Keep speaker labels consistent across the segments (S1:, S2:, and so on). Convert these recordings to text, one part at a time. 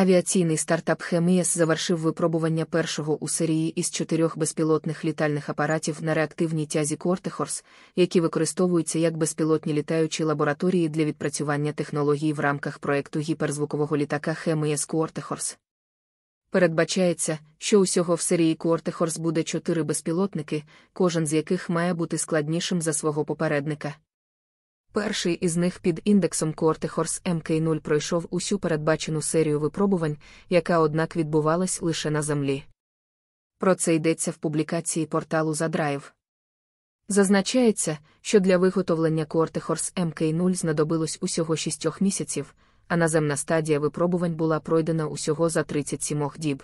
S1: Авіаційний стартап Хемієс завершив випробування першого у серії із чотирьох безпілотних літальних апаратів на реактивній тязі Кортехорс, які використовуються як безпілотні літаючі лабораторії для відпрацювання технологій в рамках проекту гіперзвукового літака Хемієс Кортехорс. Передбачається, що усього в серії Кортехорс буде чотири безпілотники, кожен з яких має бути складнішим за свого попередника. Перший із них під індексом Кортехорс МК0 пройшов усю передбачену серію випробувань, яка, однак, відбувалась лише на землі. Про це йдеться в публікації порталу Задрайв. Зазначається, що для виготовлення Кортехорс МК0 знадобилось усього шістьох місяців, а наземна стадія випробувань була пройдена усього за 37 діб.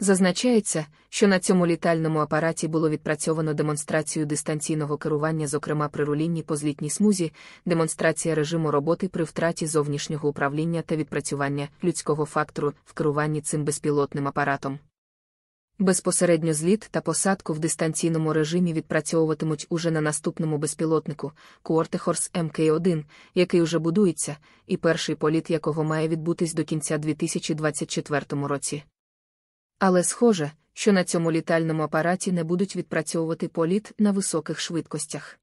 S1: Зазначається, що на цьому літальному апараті було відпрацьовано демонстрацію дистанційного керування, зокрема при рулінні по злітній смузі, демонстрація режиму роботи при втраті зовнішнього управління та відпрацювання людського фактору в керуванні цим безпілотним апаратом. Безпосередньо зліт та посадку в дистанційному режимі відпрацьовуватимуть уже на наступному безпілотнику Куортехорс МК1, який уже будується, і перший політ якого має відбутись до кінця 2024 році. Але схоже, що на цьому літальному апараті не будуть відпрацьовувати політ на високих швидкостях.